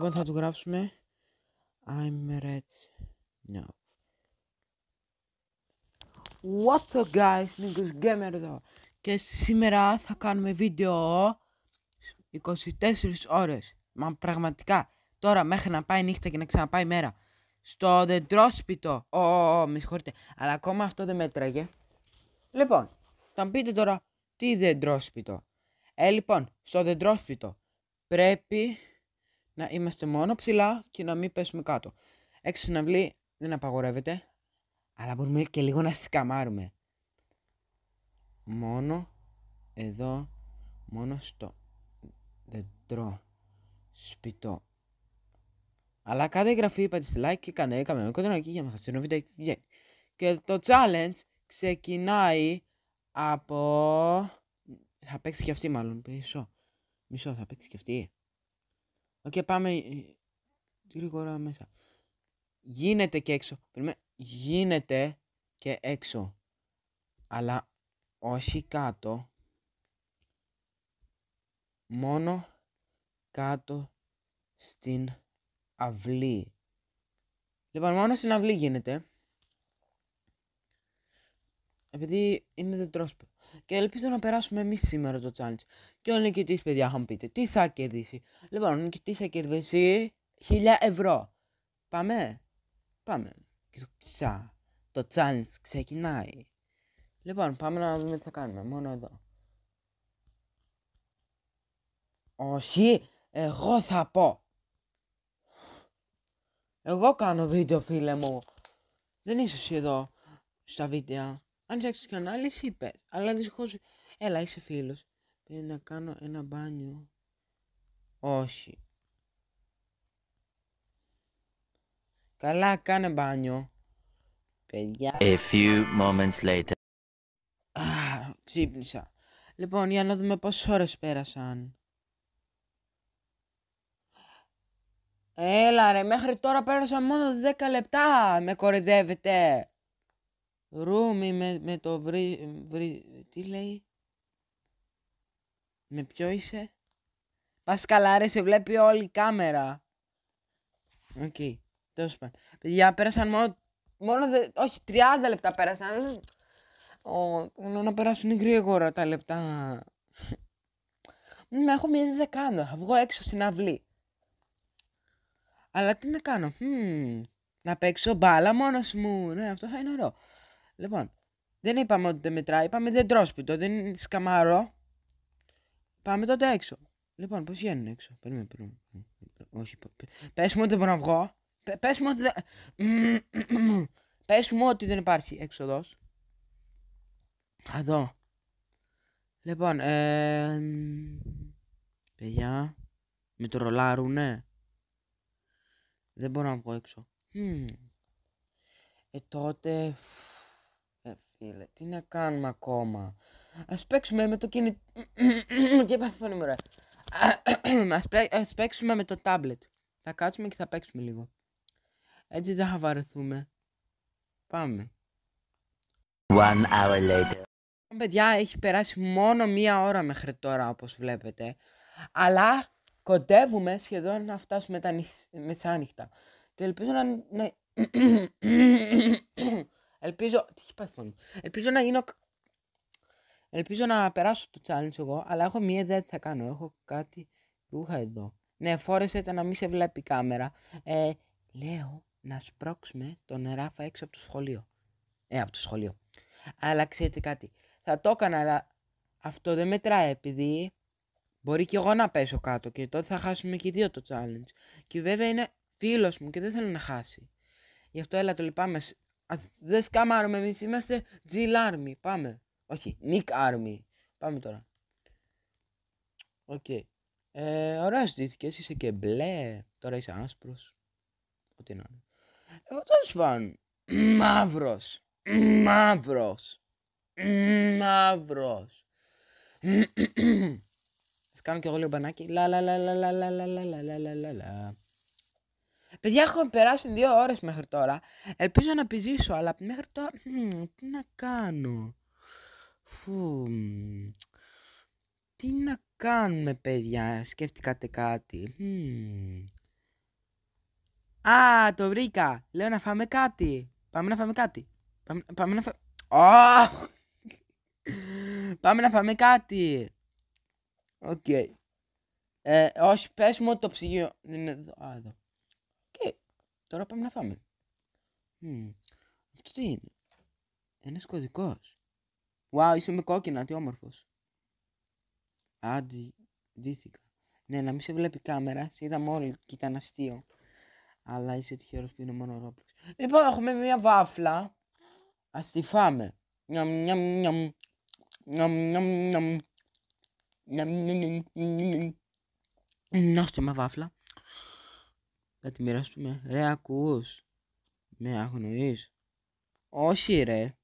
Λοιπόν, θα τους γράψουμε I'm red. No. What up guys, Νίκος Gamer εδώ. Και σήμερα θα κάνουμε βίντεο 24 ώρες. Μα πραγματικά, τώρα μέχρι να πάει νύχτα και να ξαναπάει μέρα. Στο δεντρόσπιτο. Ω, oh, με συγχωρείτε. Αλλά ακόμα αυτό δεν μέτραγε. Λοιπόν, θα μου πείτε τώρα τι δεντρόσπιτο. Ε, λοιπόν, στο δεντρόσπιτο πρέπει να είμαστε μόνο ψηλά και να μην πέσουμε κάτω. Έξω στην αυλή δεν απαγορεύεται, αλλά μπορούμε και λίγο να σκαμάρουμε. Μόνο εδώ, μόνο στο δεντρό σπιτό. Αλλά κάθε εγγραφή πατήστε like και με καμία εκεί για να χάσει Και το challenge ξεκινάει από... Θα παίξει και αυτή μάλλον πίσω. Μισό θα παίξει και αυτή. Οκ, πάμε ε, γρήγορα μέσα. Γίνεται και έξω. Γίνεται και έξω. Αλλά όχι κάτω. Μόνο κάτω στην αυλή. Λοιπόν, μόνο στην αυλή γίνεται. Επειδή είναι τρόσπο. Και ελπίζω να περάσουμε εμείς σήμερα το challenge. Και ο νικητής, παιδιά, θα μου τι θα κερδίσει. Λοιπόν, ο νικητής θα κερδίσει 1000 ευρώ. Πάμε. Πάμε. Και το Το challenge ξεκινάει. Λοιπόν, πάμε να δούμε τι θα κάνουμε. Μόνο εδώ. Όχι, εγώ θα πω. Εγώ κάνω βίντεο, φίλε μου. Δεν είσαι εσύ εδώ στα βίντεο. Αν είσαι κανάλι, είσαι υπέρ. Αλλά δυστυχώς, έλα, είσαι φίλος. Θέλει να κάνω ένα μπάνιο. Όχι. Καλά, κάνε μπάνιο. Παιδιά. A few moments later. ξύπνησα. Λοιπόν, για να δούμε πόσες ώρες πέρασαν. Έλα ρε, μέχρι τώρα πέρασαν μόνο 10 λεπτά. Με κορυδεύετε. Ρούμι με, με το βρι, βρι... Τι λέει. Με ποιο είσαι? Πας καλά ρε, σε βλέπει όλη η κάμερα. Οκ. Okay. Τέλος πάντων. Παιδιά, πέρασαν μόνο... Μόνο δε... Όχι, 30 λεπτά πέρασαν. ω, να περάσουν γρήγορα τα λεπτά. Με έχω μια κάνω, Θα βγω έξω στην αυλή. Αλλά τι να κάνω. να παίξω μπάλα μόνος μου. Ναι, αυτό θα είναι ωραίο. Λοιπόν, δεν είπαμε ότι δεν μετράει. Είπαμε δεν τρώω Δεν σκαμαρώ. Πάμε τότε έξω. Λοιπόν, πώς βγαίνουν έξω. Περίμενε, περίμενε. Όχι, πες μου ότι δεν μπορώ να βγω. Πε μου ότι δεν. μου ότι δεν υπάρχει έξοδος. Θα δω. Λοιπόν, ε... Παιδιά, με το Δεν μπορώ να βγω έξω. Ε, τότε... Ε, φίλε, τι να κάνουμε ακόμα. Ας παίξουμε με το κινητό. και πάθει φωνή μου, Α παίξουμε με το τάμπλετ. Θα κάτσουμε και θα παίξουμε λίγο. Έτσι δεν θα βαρεθούμε. Πάμε. One hour later. Παιδιά, έχει περάσει μόνο μία ώρα μέχρι τώρα, όπως βλέπετε. Αλλά κοντεύουμε σχεδόν να φτάσουμε τα μεσάνυχτα. Και ελπίζω να... ελπίζω... Τι έχει πάθει Ελπίζω να γίνω Ελπίζω να περάσω το challenge εγώ, αλλά έχω μία ιδέα τι θα κάνω. Έχω κάτι ρούχα εδώ. Ναι, φόρεσε τα να μην σε βλέπει η κάμερα. Ε, λέω να σπρώξουμε τον Ράφα έξω από το σχολείο. Ε, από το σχολείο. Αλλά ξέρετε κάτι. Θα το έκανα, αλλά αυτό δεν μετράει, επειδή μπορεί και εγώ να πέσω κάτω και τότε θα χάσουμε και οι δύο το challenge. Και βέβαια είναι φίλος μου και δεν θέλω να χάσει. Γι' αυτό έλα το λυπάμαι. Ας, δεν σκαμάρουμε εμείς, είμαστε Πάμε. Όχι, Nick Army. Πάμε τώρα. Οκ. Okay. Ε, ωραία εσύ είσαι και μπλε. Τώρα είσαι άσπρος. Ό,τι να είναι. Εγώ τέλος πάντων. Μαύρος. Μαύρος. Μαύρος. Θα κάνω κι εγώ λίγο μπανάκι. Λα λα λα λα λα λα λα λα λα λα λα λα. Παιδιά, έχω περάσει δύο ώρες μέχρι τώρα. Ελπίζω να επιζήσω, αλλά μέχρι τώρα... Τι να κάνω... Τι να κάνουμε, παιδιά. Σκέφτηκατε κάτι. Α, το βρήκα. Λέω να φάμε κάτι. Πάμε να φάμε κάτι. Πάμε, να φάμε... πάμε να φάμε κάτι. Οκ. Ε, όχι, πες μου το ψυγείο... Δεν είναι εδώ. Α, εδώ. Τώρα πάμε να φάμε. Αυτό τι είναι. Ένας κωδικός. Wow, είσαι με κόκκινα, τι όμορφος. Αντιτήθηκα. Ναι, να μην σε βλέπει η κάμερα, σε είδαμε όλοι και ήταν αστείο. Αλλά είσαι τυχερός που είναι μόνο ρόπλος. Λοιπόν, έχουμε μια βάφλα. Ας τη φάμε. Να σου βάφλα. Θα τη μοιραστούμε. Ρε, ακούς. Με αγνοείς. Όχι ρε.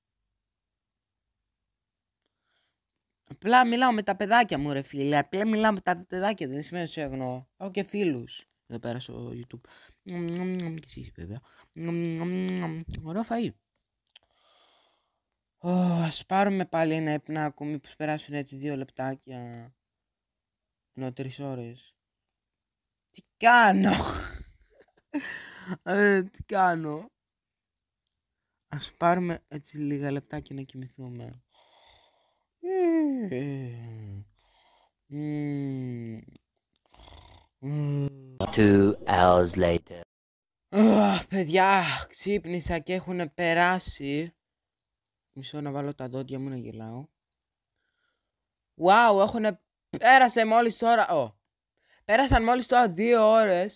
Απλά μιλάω με τα παιδάκια μου, ρε φίλε. Απλά μιλάω με τα παιδάκια, δεν σημαίνει ότι αγνοώ. Έχω και φίλους εδώ πέρα στο YouTube. Και εσύ, βέβαια. Ωραίο φαΐ. ας πάρουμε πάλι ένα έπνακο. που περάσουν έτσι δύο λεπτάκια. Ενώ τρεις ώρες. Τι κάνω! Ε, τι κάνω! Ας πάρουμε έτσι λίγα λεπτάκια να κοιμηθούμε. Two hours later. παιδιά, ξύπνησα και έχουν περάσει. Μισό να βάλω τα δόντια μου να γελάω. Wow, έχουν πέρασε μόλις τώρα. Oh. Πέρασαν μόλις τώρα δύο και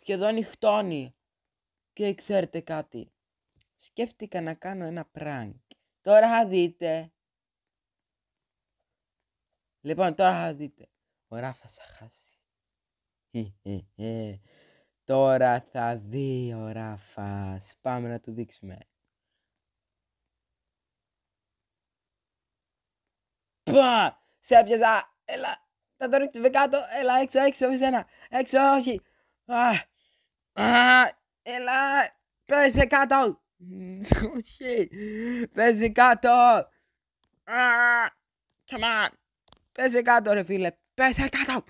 Σχεδόν νυχτώνει. Και ξέρετε κάτι. Σκέφτηκα να κάνω ένα prank. Τώρα θα δείτε. Λοιπόν, τώρα θα δείτε. Ο Ράφα θα χάσει. Τώρα θα δει ο Ράφας. Πάμε να του δείξουμε. Πα! Σε έπιαζα! Έλα! Θα το ρίξουμε κάτω! Έλα έξω, έξω, όχι σένα! Έξω, όχι! Έλα! Πέσε κάτω! Όχι! Πέσε κάτω! Come on! Πέσε κάτω ρε φίλε, πέσε κάτω.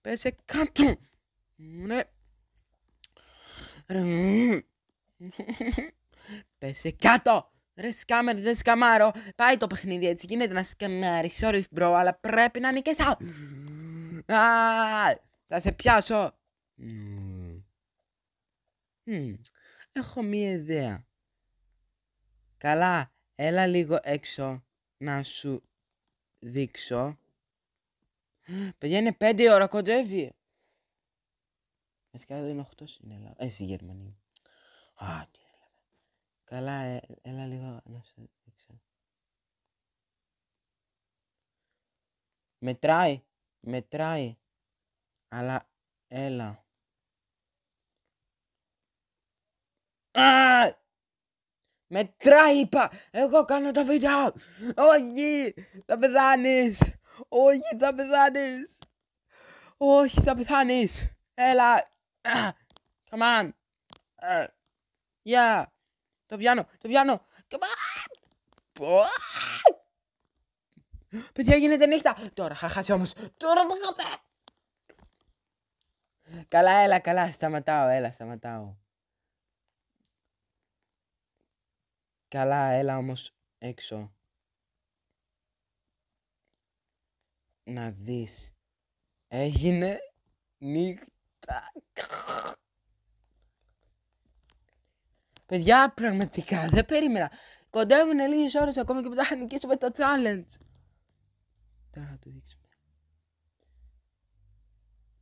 Πέσε κάτω. Ναι. Πέσε κάτω. Ρε σκάμερ, δεν σκαμάρω. Πάει το παιχνίδι έτσι. Γίνεται να σκαμάρεις. Sorry, bro, αλλά πρέπει να νικήσω. Α, θα σε πιάσω. Έχω μία ιδέα. Καλά, έλα λίγο έξω να σου δείξω. Παιδιά είναι 5 ώρα, κοντεύει. Βασικά δεν είναι 8 στην Ελλάδα. Ε, στη Γερμανία. Α, τι Καλά, ε, έλα λίγο να σε δείξω. Μετράει, μετράει. Αλλά, έλα. Με τράιπα! εγώ κάνω τα βίντεο, όχι, θα πεθάνεις, όχι θα πεθάνεις, όχι θα πεθάνεις, έλα, come on, yeah, το πιάνω, το πιάνω, come on, παιδιά γίνεται νύχτα, τώρα θα χάσει όμως, τώρα θα χάσει, καλά έλα καλά, σταματάω, έλα σταματάω. Καλά, έλα όμως έξω. Να δεις. Έγινε νύχτα. Παιδιά, πραγματικά δεν περίμενα. Κοντεύουνε λίγες ώρες ακόμα και μετά θα νικήσουμε το challenge. Τώρα θα το δείξουμε.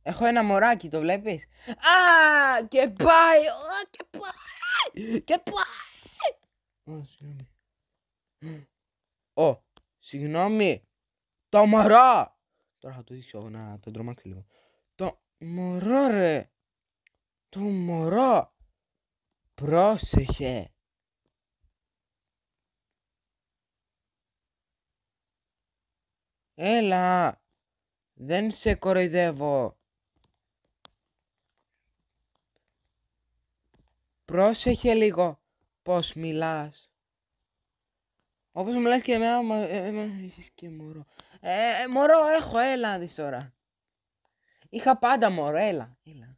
Έχω ένα μωράκι, το βλέπεις. Α, και πάει, και πάει, και πάει. Ω, συγγνώμη. Το μωρό! Τώρα θα το δείξω να τον τρομάξει λίγο. Το μωρό ρε! Το μωρό! Πρόσεχε! Έλα! Δεν σε κοροϊδεύω! Πρόσεχε λίγο! Πώς μιλάς. Όπως μιλάς και εμένα, μα, ε, και μωρό. Ε, μωρό έχω, έλα δεις τώρα. Είχα πάντα μωρό, έλα, έλα.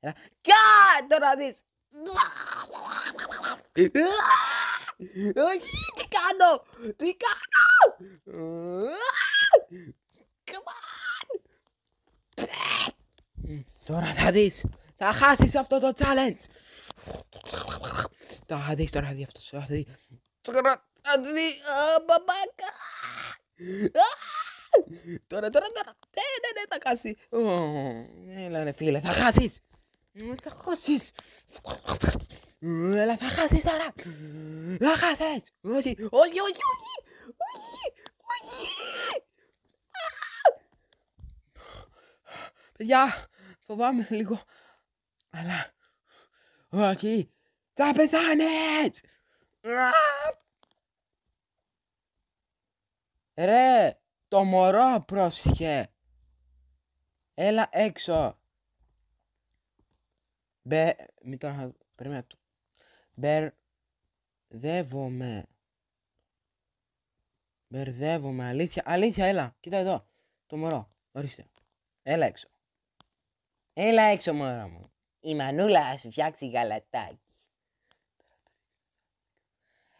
έλα. τώρα δεις. Όχι, τι κάνω, τι κάνω. Come on. Τώρα θα δεις, θα χάσεις αυτό το challenge τα θα δεις, τώρα θα δει αυτός, θα δει. θα του δει, μπαμπάκα. Τώρα, τώρα, τώρα, ναι, ναι, ναι, θα χάσει. Έλα ρε φίλε, θα χάσεις. Ε, θα χάσεις. Έλα, θα χάσεις τώρα. Θα χάσεις. όχι, όχι, όχι. Όχι, όχι. Παιδιά, φοβάμαι λίγο. Αλλά Rocky, πεθάνε! it on Ρε, το μωρό πρόσεχε. Έλα έξω. Μπε, μην τώρα, να του. Μπερδεύομαι. Μπερδεύομαι, αλήθεια, αλήθεια, έλα, κοίτα εδώ. Το μωρό, ορίστε. Έλα έξω. Έλα έξω μωρό μου. Η μανούλα θα σου φτιάξει γαλατάκι.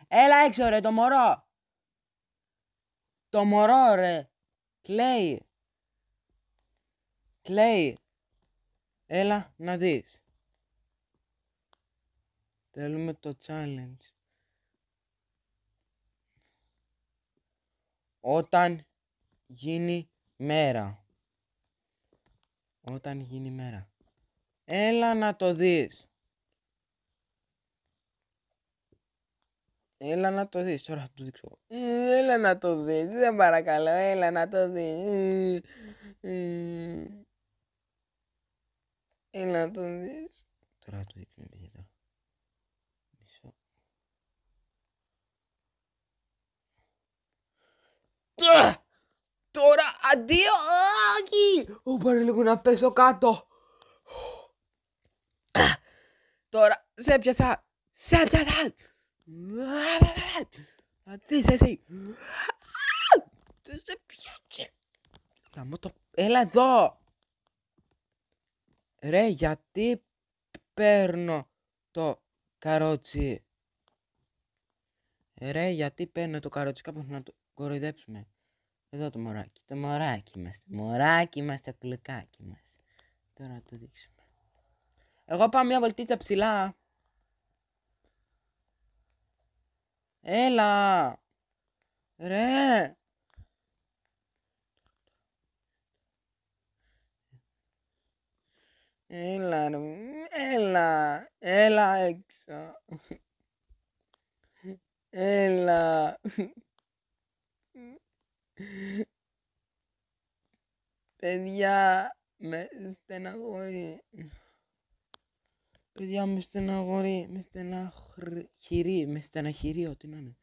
Έλα έξω ρε το μωρό. Το μωρό ρε. Κλαίει. Κλαίει. Έλα να δεις. Θέλουμε το challenge. Όταν γίνει μέρα. Όταν γίνει μέρα. Έλα να το δεις. Έλα να το δεις. Τώρα θα του δείξω. Έλα να το δεις. σε παρακαλώ. Έλα να το δεις. Έλα να το δεις. Τώρα θα του δείξω. Μισό. Τώρα! Αντίο! Όχι! Ω, πάρε λίγο να πέσω κάτω. Τώρα σε πιάσα. Σε πιάσα. Αντί εσύ. Σε πιάτσε. Να μου το. Έλα εδώ. Ρε, γιατί παίρνω το καρότσι. Ρε, γιατί παίρνω το καρότσι. Κάπως να το κοροϊδέψουμε. Εδώ το μωράκι. Το μωράκι μας. Το μωράκι μας, το κλικάκι μας. Τώρα το δείξω. Εγώ πάω μια βολτίτσα ψηλά. Έλα. Ρε. Έλα, ρε. Έλα. Έλα έξω. Έλα. Παιδιά, με στεναχωρεί. Παιδιά με στεναχωρεί, με στεναχωρεί, με στεναχωρεί, ό,τι να είναι.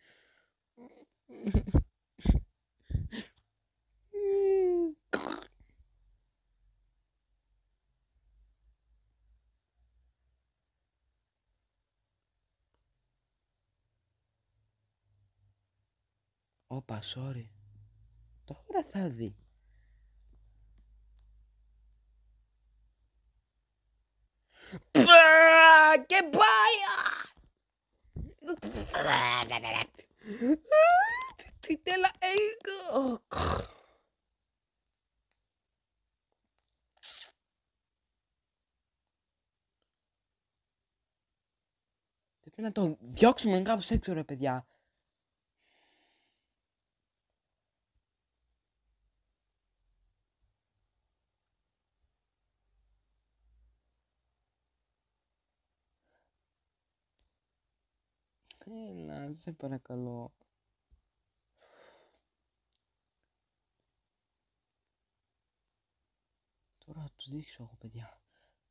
Όπα, sorry. Τώρα θα δει. Και πάει! Τι τέλα Πρέπει να το διώξουμε κάπως έξω ρε παιδιά. Σε παρακαλώ. Τώρα θα τους δείξω εγώ παιδιά.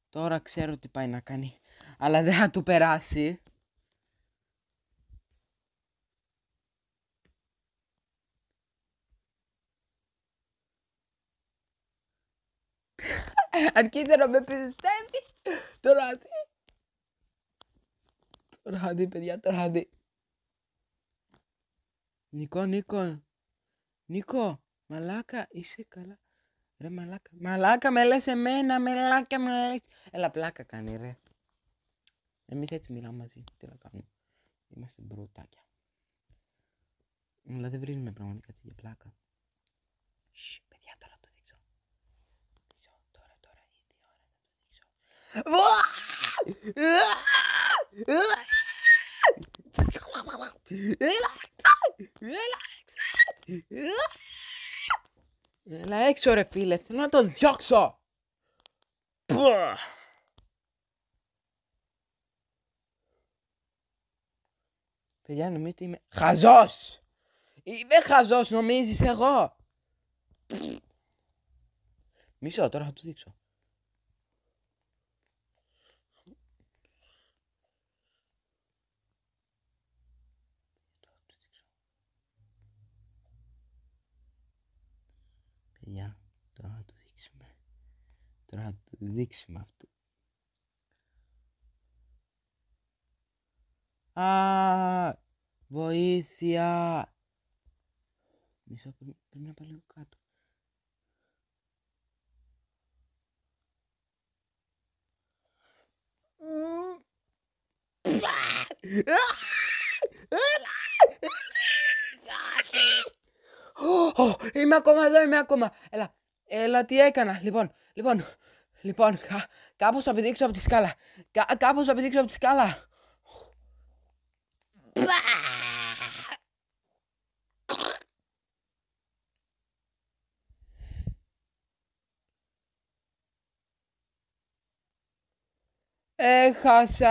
Τώρα ξέρω τι πάει να κάνει. Αλλά δεν θα του περάσει. Αρκείται να με πιστεύει Τώρα δει. Τώρα δει παιδιά, τώρα δει. Νικό, Νικό. Νικό, μαλάκα, είσαι καλά. Ρε μαλάκα. Μαλάκα με λες εμένα, μαλάκα με λες. Έλα πλάκα κάνει ρε. Εμείς έτσι μιλάμε μαζί. Τι να κάνουμε. Είμαστε μπρουτάκια. Αλλά δεν βρίζουμε πραγματικά τέτοια πλάκα. Σι, παιδιά, τώρα το δείξω. Δείξω, τώρα, τώρα, ήδη ώρα να το δείξω. Έλα! Έλα, Έλα έξω ρε φίλε, θέλω να το διώξω. Παιδιά νομίζω ότι είμαι χαζός. Είμαι χαζός νομίζεις εγώ. Μισό τώρα θα του δείξω. Τώρα να το δείξουμε αυτό. Α, βοήθεια. Μισό, πρέπει να πάω λίγο κάτω. Είμαι ακόμα εδώ, είμαι ακόμα. Έλα, έλα, τι έκανα. Λοιπόν, λοιπόν, Λοιπόν, κα, κάπως θα πηδήξω από τη σκάλα. Κα, κάπως θα πηδήξω από τη σκάλα. Έχασα!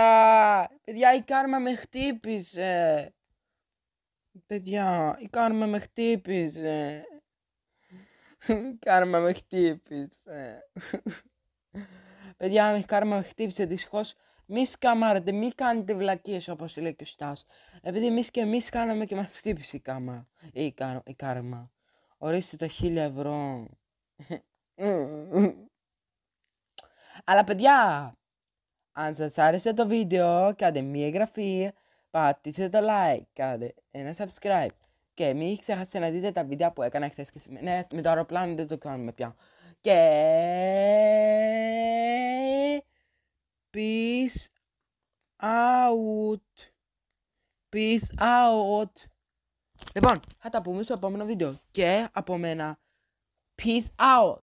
Παιδιά, η κάρμα με χτύπησε. Παιδιά, η κάρμα με χτύπησε. Η κάρμα με χτύπησε. Παιδιά, αν έχει κάρμα, χτύπησε δυστυχώς. Μη σκαμάρετε, μη κάνετε βλακίες όπως λέει και ο Στάς. Επειδή εμείς και εμείς κάναμε και μας χτύπησε η, κάμα, η, κα, η κάρμα. Ορίστε τα χίλια ευρώ. Αλλά παιδιά, αν σας άρεσε το βίντεο, κάντε μία εγγραφή, πατήστε το like, κάντε ένα subscribe. Και μην ξεχάσετε να δείτε τα βίντεο που έκανα χθες και Ναι, με το αεροπλάνο δεν το κάνουμε πια και peace out. Peace out. Λοιπόν, θα τα πούμε στο επόμενο βίντεο. Και από μένα, peace out.